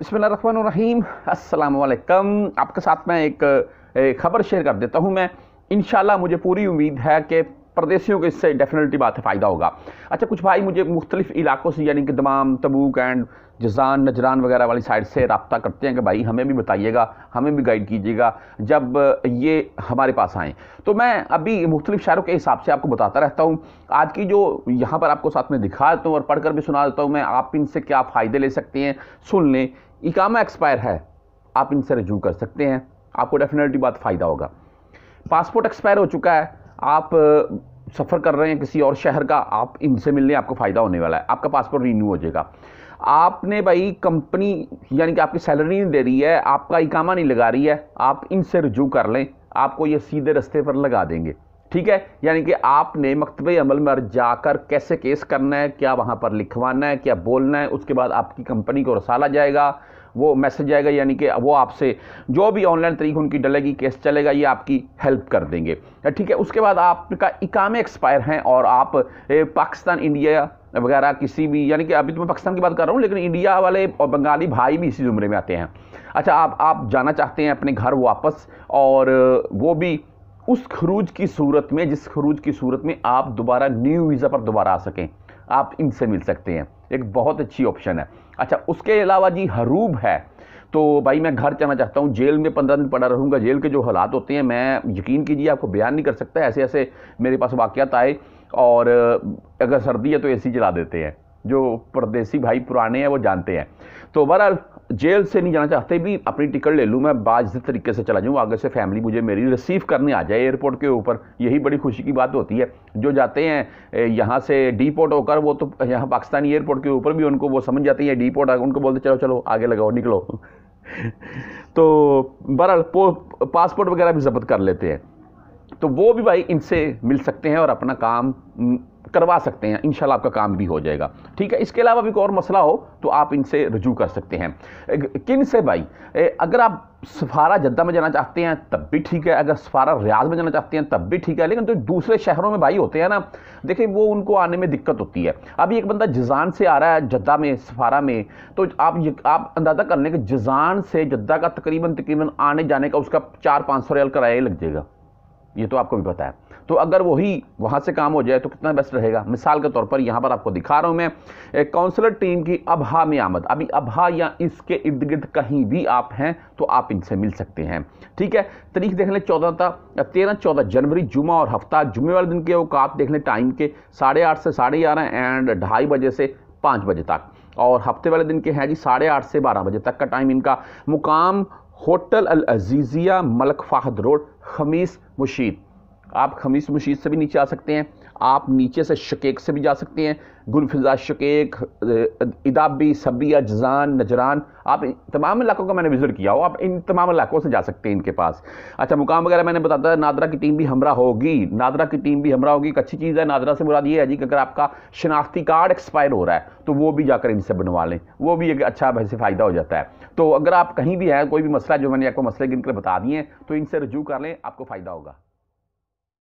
बिसमीम असलकम आपके साथ मैं एक, एक ख़बर शेयर कर देता हूँ मैं इन मुझे पूरी उम्मीद है कि प्रदेशियों के इससे डेफिनेटली बात है फ़ायदा होगा अच्छा कुछ भाई मुझे मुख्तलिफ़ इलाक़ों से यानी कि तमाम तबूक एंड जजान नजरान वगैरह वाली साइड से रबता करते हैं कि भाई हमें भी बताइएगा हमें भी गाइड कीजिएगा जब ये हमारे पास आएँ तो मैं अभी मुख्तलिफ शहरों के हिसाब से आपको बताता रहता हूँ आज की जो यहाँ पर आपको साथ में दिखा देता हूँ और पढ़ कर भी सुना देता हूँ मैं आप इनसे क्या फ़ायदे ले सकते हैं सुन लें इकामा एक्सपायर है आप इनसे रजू कर सकते हैं आपको डेफिनेटली बात फ़ायदा होगा पासपोर्ट एक्सपायर हो चुका है आप सफ़र कर रहे हैं किसी और शहर का आप इनसे मिलने आपको फ़ायदा होने वाला है आपका पासपोर्ट रिन्यू हो जाएगा आपने भाई कंपनी यानी कि आपकी सैलरी नहीं दे रही है आपका इकामा नहीं लगा रही है आप इनसे रजू कर लें आपको ये सीधे रास्ते पर लगा देंगे ठीक है यानी कि आपने मकतब अमल में जाकर कैसे केस करना है क्या वहाँ पर लिखवाना है क्या बोलना है उसके बाद आपकी कंपनी को रसाला जाएगा वो मैसेज आएगा यानी कि वो आपसे जो भी ऑनलाइन तरीके उनकी डलेगी केस चलेगा ये आपकी हेल्प कर देंगे ठीक है उसके बाद आपका इकामे एक्सपायर हैं और आप पाकिस्तान इंडिया वगैरह किसी भी यानी कि अभी तो मैं पाकिस्तान की बात कर रहा हूँ लेकिन इंडिया वाले और बंगाली भाई भी इसी जुमरे में आते हैं अच्छा आप आप जाना चाहते हैं अपने घर वापस और वो भी उस खरूज की सूरत में जिस खरूज की सूरत में आप दोबारा न्यू वीज़ा पर दोबारा आ सकें आप इनसे मिल सकते हैं एक बहुत अच्छी ऑप्शन है अच्छा उसके अलावा जी हरूब है तो भाई मैं घर जाना चाहता हूँ जेल में पंद्रह दिन पड़ा रहूँगा जेल के जो हालात होते हैं मैं यकीन कीजिए आपको बयान नहीं कर सकता ऐसे ऐसे मेरे पास वाक़ आए और अगर सर्दी है तो ए चला देते हैं जो परदेसी भाई पुराने हैं वो जानते हैं तो बहरहाल जेल से नहीं जाना चाहते भी अपनी टिकट ले लूँ मैं बाज तरीके से चला जाऊँ आगे से फैमिली मुझे मेरी रिसीव करने आ जाए एयरपोर्ट के ऊपर यही बड़ी खुशी की बात होती है जो जाते हैं यहाँ से डीपोर्ट होकर वो तो यहाँ पाकिस्तानी एयरपोर्ट के ऊपर भी उनको वो समझ जाती है डीपोर्ट उनको बोलते चलो चलो आगे लगाओ निकलो तो बहरहाल पासपोर्ट वगैरह भी जब्त कर लेते हैं तो वो भी भाई इनसे मिल सकते हैं और अपना काम करवा सकते हैं इन आपका काम भी हो जाएगा ठीक है इसके अलावा भी कोई और मसला हो तो आप इनसे रजू कर सकते हैं किन से भाई अगर आप सफारा जद्दा में जाना चाहते हैं तब भी ठीक है अगर सफारा रियाज में जाना चाहते हैं तब भी ठीक है लेकिन जो तो दूसरे शहरों में भाई होते हैं ना देखिए वो उनको आने में दिक्कत होती है अभी एक बंदा जजान से आ रहा है जद्दा में सफारा में तो आप ये आप अंदाज़ा कर लें कि जजान से जद्दा का तकरीबन तकरीबन आने जाने का उसका चार पाँच सौ रियल किराया लग जाएगा ये तो आपको भी पता है तो अगर वही वहाँ से काम हो जाए तो कितना बेस्ट रहेगा मिसाल के तौर पर यहाँ पर आपको दिखा रहा हूँ मैं काउंसलर टीम की अबहा में आमद अभी अबहा या इसके इर्द गिर्द कहीं भी आप हैं तो आप इनसे मिल सकते हैं ठीक है तारीख देख लें चौदह था तेरह चौदह जनवरी जुमा और हफ्ता जुमे वाले दिन के औकात देख लें टाइम के साढ़े आठ से साढ़े ग्यारह एंड ढाई बजे से पाँच बजे तक और हफ्ते वाले दिन के हैं जी साढ़े आठ से बारह बजे तक का टाइम इनका मुकाम hotel Al Aziziyah Malik Fahd road Khamis Mushait आप खमीस मुशीद से भी नीचे आ सकते हैं आप नीचे से शकेक से भी जा सकते हैं गुलफिजा शकेक इदाबी सबिया जजान नजरान आप तमाम इलाकों का मैंने विज़िट किया हो आप इन तमाम इलाकों से जा सकते हैं इनके पास अच्छा मुकाम वगैरह मैंने बताया नादरा की टीम भी हमरा होगी नादरा की टीम भी हमरा होगी एक अच्छी चीज़ है नादरा से मुराद ये है जी कि अगर आपका शनाख्ती कार्ड एक्सपायर हो रहा है तो वो भी जाकर इनसे बनवा लें वो भी एक अच्छा वैसे फ़ायदा हो जाता है तो अगर आप कहीं भी हैं कोई भी मसला जो मैंने आपको मसले गिनकर बता दिए तो इनसे रजू कर लें आपको फ़ायदा होगा